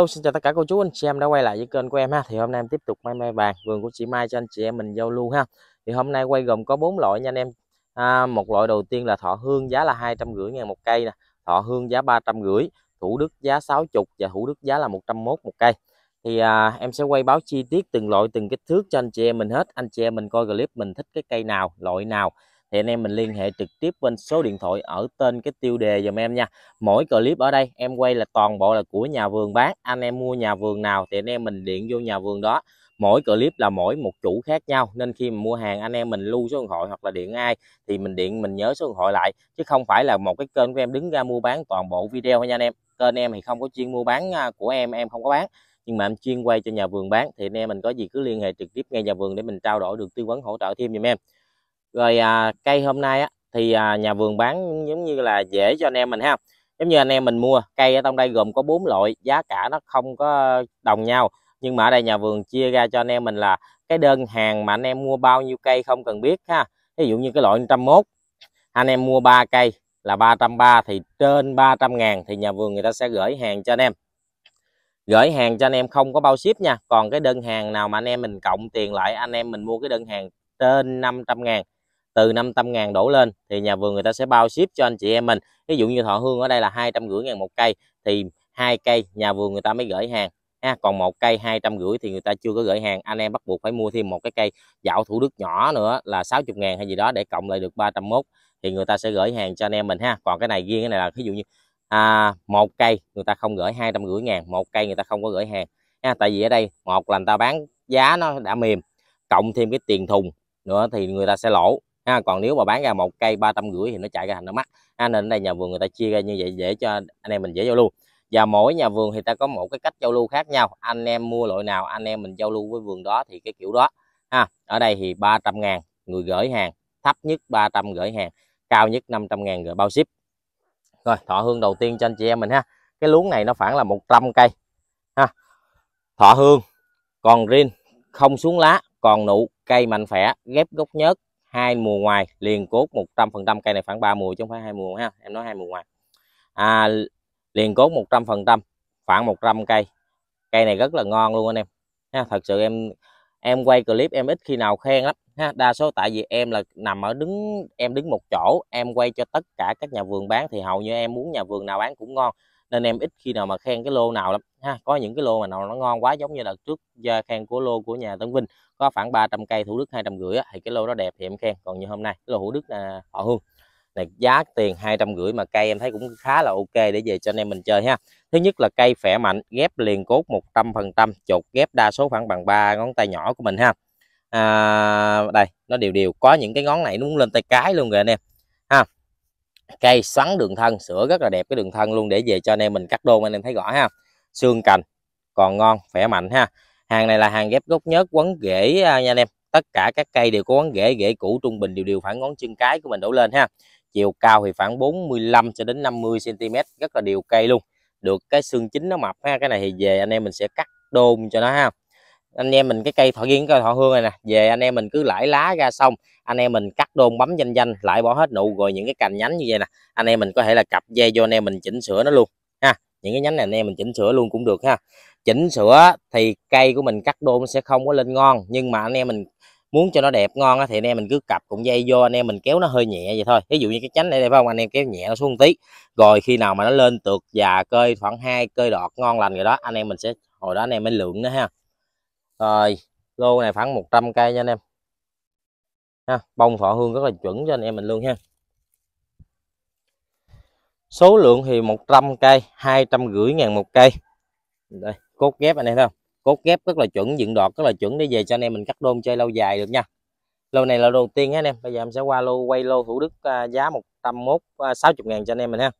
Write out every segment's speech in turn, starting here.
Hello xin chào tất cả cô chú anh chị em đã quay lại với kênh của em ha. Thì hôm nay em tiếp tục mai mai vàng vườn của chị Mai cho anh chị em mình giao lưu ha. Thì hôm nay quay gồm có bốn loại nha anh em. À, một loại đầu tiên là thọ hương giá là hai trăm rưỡi ngàn một cây nè, thọ hương giá ba trăm rưỡi, thủ đức giá sáu chục và thủ đức giá là một trăm một cây. Thì à, em sẽ quay báo chi tiết từng loại từng kích thước cho anh chị em mình hết. Anh chị em mình coi clip mình thích cái cây nào, loại nào thì anh em mình liên hệ trực tiếp bên số điện thoại ở tên cái tiêu đề dùm em nha mỗi clip ở đây em quay là toàn bộ là của nhà vườn bán anh em mua nhà vườn nào thì anh em mình điện vô nhà vườn đó mỗi clip là mỗi một chủ khác nhau nên khi mà mua hàng anh em mình lưu số điện thoại hoặc là điện ai thì mình điện mình nhớ số điện thoại lại chứ không phải là một cái kênh của em đứng ra mua bán toàn bộ video nha anh em kênh em thì không có chuyên mua bán à, của em em không có bán nhưng mà em chuyên quay cho nhà vườn bán thì anh em mình có gì cứ liên hệ trực tiếp ngay nhà vườn để mình trao đổi được tư vấn hỗ trợ thêm giùm em rồi à, cây hôm nay á thì à, nhà vườn bán giống như là dễ cho anh em mình ha giống như anh em mình mua cây ở trong đây gồm có bốn loại giá cả nó không có đồng nhau nhưng mà ở đây nhà vườn chia ra cho anh em mình là cái đơn hàng mà anh em mua bao nhiêu cây không cần biết ha ví dụ như cái loại 101 anh em mua 3 cây là 330 thì trên 300 ngàn thì nhà vườn người ta sẽ gửi hàng cho anh em gửi hàng cho anh em không có bao ship nha còn cái đơn hàng nào mà anh em mình cộng tiền lại anh em mình mua cái đơn hàng trên 500 ngàn từ 500 ngàn đổ lên thì nhà vườn người ta sẽ bao ship cho anh chị em mình ví dụ như thọ hương ở đây là 250 ngàn một cây thì hai cây nhà vườn người ta mới gửi hàng ha, còn một cây 250 thì người ta chưa có gửi hàng anh em bắt buộc phải mua thêm một cái cây dạo thủ đức nhỏ nữa là 60 ngàn hay gì đó để cộng lại được 301 thì người ta sẽ gửi hàng cho anh em mình ha còn cái này riêng cái này là ví dụ như à, một cây người ta không gửi 250 ngàn một cây người ta không có gửi hàng ha, tại vì ở đây một là người ta bán giá nó đã mềm cộng thêm cái tiền thùng nữa thì người ta sẽ lỗ ha còn nếu mà bán ra một cây ba trăm rưỡi thì nó chạy ra thành nó mắc ha, nên ở đây nhà vườn người ta chia ra như vậy dễ cho anh em mình dễ giao lưu và mỗi nhà vườn thì ta có một cái cách giao lưu khác nhau anh em mua loại nào anh em mình giao lưu với vườn đó thì cái kiểu đó ha ở đây thì 300 ngàn người gửi hàng thấp nhất 300 gửi hàng cao nhất 500 ngàn gửi bao ship rồi thọ hương đầu tiên cho anh chị em mình ha cái luống này nó khoảng là 100 cây ha thọ hương còn riêng không xuống lá còn nụ cây mạnh khỏe ghép gốc nhớt hai mùa ngoài liền cốt 100% cây này khoảng 3 mùa chứ không phải hai mùa ha em nói hai mùa ngoài à, liền cốt 100% khoảng 100 cây cây này rất là ngon luôn anh em ha, thật sự em em quay clip em ít khi nào khen lắm ha đa số tại vì em là nằm ở đứng em đứng một chỗ em quay cho tất cả các nhà vườn bán thì hầu như em muốn nhà vườn nào bán cũng ngon nên em ít khi nào mà khen cái lô nào lắm ha có những cái lô mà nào nó ngon quá giống như đợt trước gia khen của lô của nhà Tấn Vinh có khoảng 300 cây Thủ Đức 250 thì cái lô đó đẹp thì em khen còn như hôm nay cái lô Thủ Đức là họ hương này giá tiền 250 mà cây em thấy cũng khá là ok để về cho anh em mình chơi ha thứ nhất là cây khỏe mạnh ghép liền cốt 100% chột ghép đa số khoảng bằng ba ngón tay nhỏ của mình ha à, đây nó đều đều có những cái ngón này nó muốn lên tay cái luôn rồi anh em ha cây xoắn đường thân sửa rất là đẹp cái đường thân luôn để về cho anh em mình cắt đôn anh em thấy rõ ha xương cành còn ngon khỏe mạnh ha hàng này là hàng ghép gốc nhớt quấn rễ à, nha anh em tất cả các cây đều có quấn rễ rễ cũ trung bình đều đều khoảng ngón chân cái của mình đổ lên ha chiều cao thì khoảng 45 cho đến 50 cm rất là đều cây luôn được cái xương chính nó mập ha cái này thì về anh em mình sẽ cắt đôn cho nó ha anh em mình cái cây thọ nghiêng cây thọ hương này nè về anh em mình cứ lãi lá ra xong anh em mình cắt đôn bấm danh danh lại bỏ hết nụ rồi những cái cành nhánh như vậy nè anh em mình có thể là cặp dây vô anh em mình chỉnh sửa nó luôn ha những cái nhánh này anh em mình chỉnh sửa luôn cũng được ha chỉnh sửa thì cây của mình cắt đôn sẽ không có lên ngon nhưng mà anh em mình muốn cho nó đẹp ngon thì anh em mình cứ cặp cũng dây vô anh em mình kéo nó hơi nhẹ vậy thôi ví dụ như cái chánh này đây phải không anh em kéo nhẹ nó xuống một tí rồi khi nào mà nó lên tược già cơi khoảng hai cơi đọt ngon lành rồi đó anh em mình sẽ hồi đó anh em mới lượng nữa ha rồi lô này khoảng 100 cây nha anh em ha, bông thọ hương rất là chuẩn cho anh em mình luôn ha số lượng thì 100 cây hai trăm rưỡi ngàn một cây đây cốt ghép anh em thấy không cốt ghép rất là chuẩn dựng đọt rất là chuẩn để về cho anh em mình cắt đôn chơi lâu dài được nha lô này là đầu tiên anh em bây giờ em sẽ qua lô quay lô thủ đức à, giá 101 à, 60 ngàn cho anh em mình ha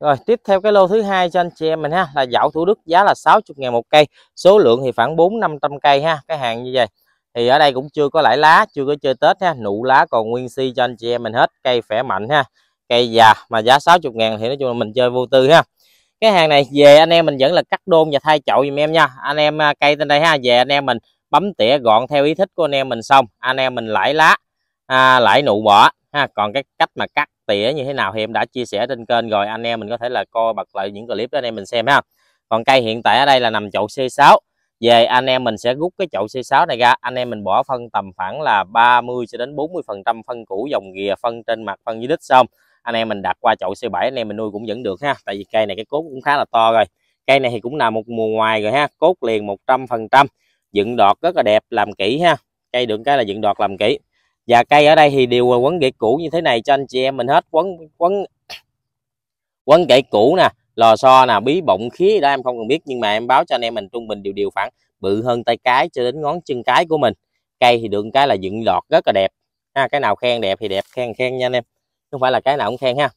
rồi tiếp theo cái lô thứ hai cho anh chị em mình ha là dạo Thủ Đức giá là 60 ngàn một cây, số lượng thì khoảng 4 500 cây ha, cái hàng như vậy. Thì ở đây cũng chưa có lãi lá, chưa có chơi Tết ha, nụ lá còn nguyên si cho anh chị em mình hết, cây khỏe mạnh ha. Cây già mà giá 60 ngàn thì nói chung là mình chơi vô tư ha. Cái hàng này về anh em mình vẫn là cắt đôn và thay chậu giùm em nha. Anh em à, cây trên đây ha, về anh em mình bấm tỉa gọn theo ý thích của anh em mình xong, anh em mình lãi lá, à, lãi nụ bỏ ha, còn cái cách mà cắt tỉa như thế nào thì em đã chia sẻ trên kênh rồi anh em mình có thể là coi bật lại những clip đó anh em mình xem ha còn cây hiện tại ở đây là nằm chậu C6 về anh em mình sẽ rút cái chậu C6 này ra anh em mình bỏ phân tầm khoảng là 30 cho đến 40 phần trăm phân cũ dòng ghìa phân trên mặt phân dưới đít xong anh em mình đặt qua chậu C7 anh em mình nuôi cũng vẫn được ha tại vì cây này cái cốt cũng khá là to rồi cây này thì cũng là một mùa ngoài rồi ha cốt liền 100 phần trăm dựng đọt rất là đẹp làm kỹ ha cây được cái là dựng đọt làm kỹ và dạ, cây ở đây thì đều quấn gậy cũ như thế này cho anh chị em mình hết quấn quấn quấn gậy cũ nè lò xo nè bí bọng khí đó em không cần biết nhưng mà em báo cho anh em mình trung bình đều đều khoảng bự hơn tay cái cho đến ngón chân cái của mình cây thì được cái là dựng lọt rất là đẹp ha cái nào khen đẹp thì đẹp khen khen nha anh em không phải là cái nào cũng khen ha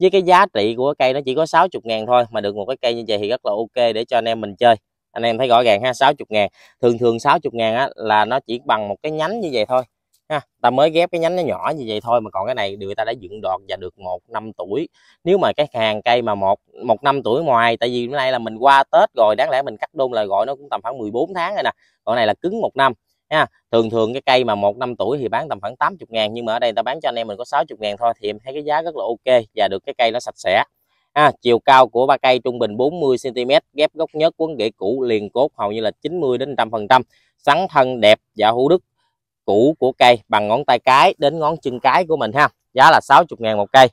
với cái giá trị của cây nó chỉ có 60 ngàn thôi mà được một cái cây như vậy thì rất là ok để cho anh em mình chơi anh em thấy rõ ràng ha 60 ngàn thường thường 60 ngàn á, là nó chỉ bằng một cái nhánh như vậy thôi ha ta mới ghép cái nhánh nó nhỏ như vậy thôi mà còn cái này người ta đã dựng đọt và được một năm tuổi nếu mà cái hàng cây mà một một năm tuổi ngoài tại vì hôm nay là mình qua tết rồi đáng lẽ mình cắt đôn là gọi nó cũng tầm khoảng 14 tháng rồi nè còn này là cứng một năm ha thường thường cái cây mà một năm tuổi thì bán tầm khoảng 80 ngàn nhưng mà ở đây ta bán cho anh em mình có 60 ngàn thôi thì em thấy cái giá rất là ok và được cái cây nó sạch sẽ ha chiều cao của ba cây trung bình 40 cm ghép gốc nhất quấn rễ cũ liền cốt hầu như là 90 đến 100 phần trăm sắn thân đẹp và hữu đức củ của cây bằng ngón tay cái đến ngón chân cái của mình ha giá là 60 ngàn một cây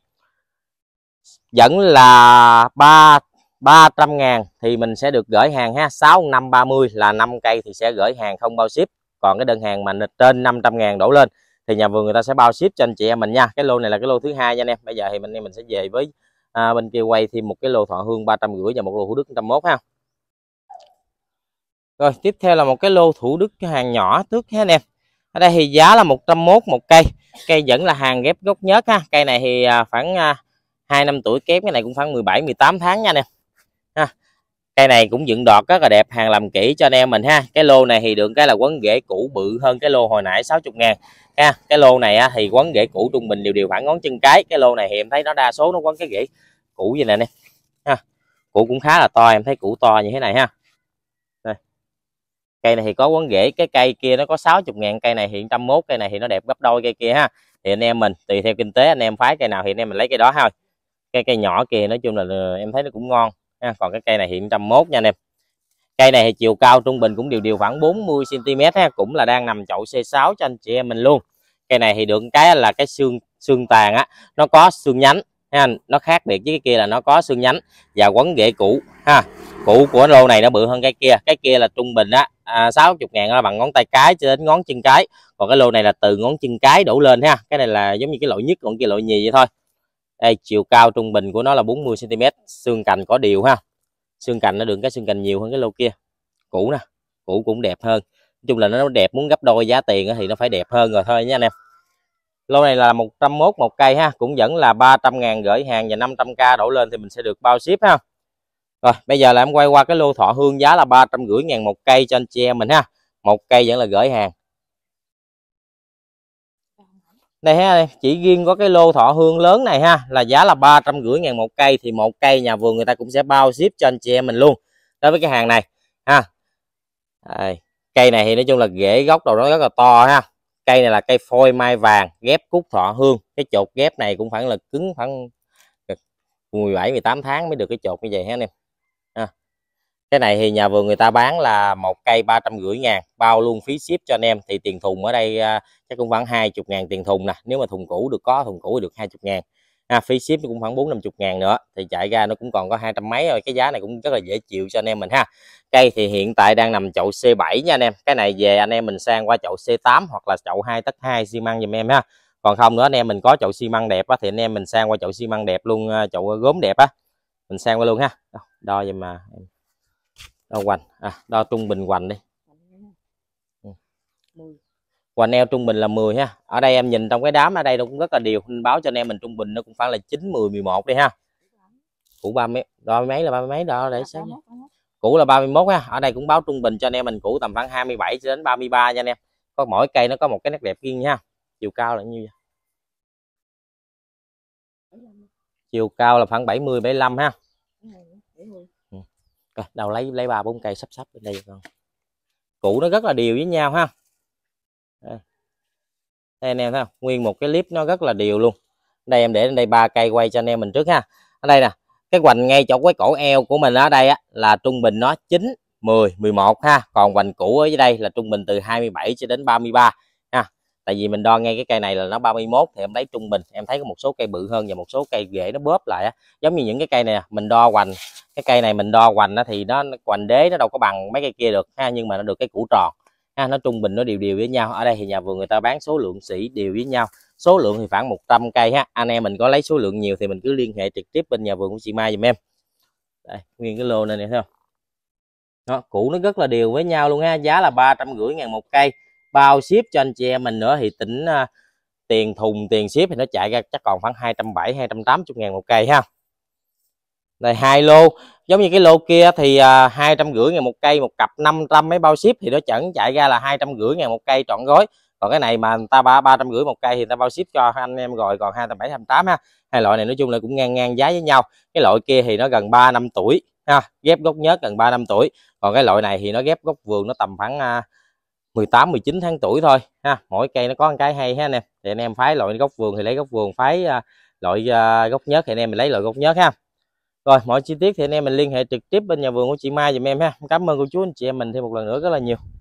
vẫn là 3 300 ngàn thì mình sẽ được gửi hàng ha 6 5 30 là 5 cây thì sẽ gửi hàng không bao ship còn cái đơn hàng mà trên 500 ngàn đổ lên thì nhà vườn người ta sẽ bao ship cho anh chị em mình nha cái lô này là cái lô thứ hai nha anh em bây giờ thì mình mình sẽ về với à, bên kia quay thêm một cái lô thọ hương gửi và một lô thủ đức 101 ha rồi tiếp theo là một cái lô thủ đức hàng nhỏ trước ha anh em ở đây thì giá là 101 một cây cây vẫn là hàng ghép gốc nhớt ha cây này thì à, khoảng 2 à, năm tuổi kép cái này cũng khoảng 17 18 tháng nha nè cây này cũng dựng đọt rất là đẹp hàng làm kỹ cho anh em mình ha cái lô này thì được cái là quấn rễ cũ bự hơn cái lô hồi nãy 60 ngàn ha cái lô này thì quấn rễ cũ trung bình đều đều khoảng ngón chân cái cái lô này thì em thấy nó đa số nó quấn cái rễ cũ gì nè nè ha củ cũng khá là to em thấy củ to như thế này ha cây này thì có quấn rễ cái cây kia nó có 60 ngàn cây này hiện trăm mốt cây này thì nó đẹp gấp đôi cây kia ha thì anh em mình tùy theo kinh tế anh em phái cây nào thì anh em mình lấy cây đó thôi cây cây nhỏ kia nói chung là em thấy nó cũng ngon ha. còn cái cây này hiện trăm mốt nha anh em cây này thì chiều cao trung bình cũng đều đều khoảng 40 cm ha cũng là đang nằm chậu C6 cho anh chị em mình luôn cây này thì được cái là cái xương xương tàn á nó có xương nhánh ha nó khác biệt với cái kia là nó có xương nhánh và quấn rễ cũ ha cũ của lô này nó bự hơn cái kia cái kia là trung bình á à, sáu chục ngàn là bằng ngón tay cái cho đến ngón chân cái còn cái lô này là từ ngón chân cái đổ lên ha cái này là giống như cái loại nhất còn kia loại nhì vậy thôi đây chiều cao trung bình của nó là 40 cm xương cành có điều ha xương cành nó đường cái xương cành nhiều hơn cái lô kia cũ nè cũ cũng đẹp hơn nói chung là nó đẹp muốn gấp đôi giá tiền thì nó phải đẹp hơn rồi thôi nha anh em lô này là 101 một cây ha cũng vẫn là 300 ngàn gửi hàng và 500k đổ lên thì mình sẽ được bao ship ha rồi bây giờ là em quay qua cái lô thọ hương giá là 350 ngàn một cây cho anh chị em mình ha. Một cây vẫn là gửi hàng. Đây ha, chỉ riêng có cái lô thọ hương lớn này ha là giá là 350 ngàn một cây thì một cây nhà vườn người ta cũng sẽ bao ship cho anh chị em mình luôn. Đối với cái hàng này ha. Đây, cây này thì nói chung là rễ gốc đầu nó rất là to ha. Cây này là cây phôi mai vàng, ghép cúc thọ hương. Cái chột ghép này cũng khoảng là cứng khoảng 17 18 tháng mới được cái chột như vậy ha anh em cái này thì nhà vườn người ta bán là một cây ba trăm rưỡi ngàn bao luôn phí ship cho anh em thì tiền thùng ở đây à, chắc cũng khoảng hai chục ngàn tiền thùng nè nếu mà thùng cũ được có thùng cũ thì được hai chục ngàn à, phí ship cũng khoảng bốn năm chục ngàn nữa thì chạy ra nó cũng còn có hai trăm mấy rồi cái giá này cũng rất là dễ chịu cho anh em mình ha cây thì hiện tại đang nằm chậu C7 nha anh em cái này về anh em mình sang qua chậu C8 hoặc là chậu hai tấc hai xi măng dùm em ha còn không nữa anh em mình có chậu xi măng đẹp á, thì anh em mình sang qua chậu xi măng đẹp luôn à, chậu gốm đẹp á mình sang qua luôn ha đo vậy mà đo hoành à, đo trung bình hoành đi ừ. hoành eo trung bình là 10 ha ở đây em nhìn trong cái đám ở đây nó cũng rất là đều báo cho anh em mình trung bình nó cũng phải là 9 10 11 đi ha cũ ba mấy đo mấy là ba mấy đo để sáng cũ là 31 ha ở đây cũng báo trung bình cho anh em mình cũ tầm khoảng 27 đến 33 nha anh em có mỗi cây nó có một cái nét đẹp riêng nha chiều cao là như vậy chiều cao là khoảng 70 75 ha rồi đầu lấy lấy ba bốn cây sắp sắp lên đây con cũ nó rất là đều với nhau ha đây anh em thấy không nguyên một cái clip nó rất là đều luôn đây em để lên đây ba cây quay cho anh em mình trước ha ở đây nè cái hoành ngay chỗ cái cổ eo của mình ở đây á, là trung bình nó 9 10 11 ha còn hoành cũ ở dưới đây là trung bình từ 27 cho đến 33 tại vì mình đo ngay cái cây này là nó 31 thì em lấy trung bình em thấy có một số cây bự hơn và một số cây rễ nó bóp lại á giống như những cái cây này mình đo hoành cái cây này mình đo hoành á, thì nó hoành đế nó đâu có bằng mấy cây kia được ha nhưng mà nó được cái củ tròn ha nó trung bình nó đều đều với nhau ở đây thì nhà vườn người ta bán số lượng sỉ đều với nhau số lượng thì khoảng 100 cây ha anh em mình có lấy số lượng nhiều thì mình cứ liên hệ trực tiếp bên nhà vườn của chị Mai dùm em Đây, nguyên cái lô này nè thấy không đó, củ nó rất là đều với nhau luôn ha giá là ba trăm rưỡi ngàn một cây bao ship cho anh chị em mình nữa thì tính uh, à, tiền thùng tiền ship thì nó chạy ra chắc còn khoảng 270 280 ngàn một cây ha này hai lô giống như cái lô kia thì à, hai trăm rưỡi ngàn một cây một cặp 500 mấy bao ship thì nó chẳng chạy ra là hai trăm rưỡi ngàn một cây trọn gói còn cái này mà người ta ba ba trăm rưỡi một cây thì người ta bao ship cho anh em rồi còn hai trăm bảy trăm tám ha hai loại này nói chung là cũng ngang ngang giá với nhau cái loại kia thì nó gần 3 năm tuổi ha ghép gốc nhớt gần 3 năm tuổi còn cái loại này thì nó ghép gốc vườn nó tầm khoảng à, 18 19 tháng tuổi thôi ha mỗi cây nó có một cái hay ha anh em thì anh em phái loại gốc vườn thì lấy gốc vườn phái à, loại à, gốc nhớt thì anh em mình lấy loại gốc nhớt ha rồi mọi chi tiết thì anh em mình liên hệ trực tiếp bên nhà vườn của chị Mai dùm em ha cảm ơn cô chú anh chị em mình thêm một lần nữa rất là nhiều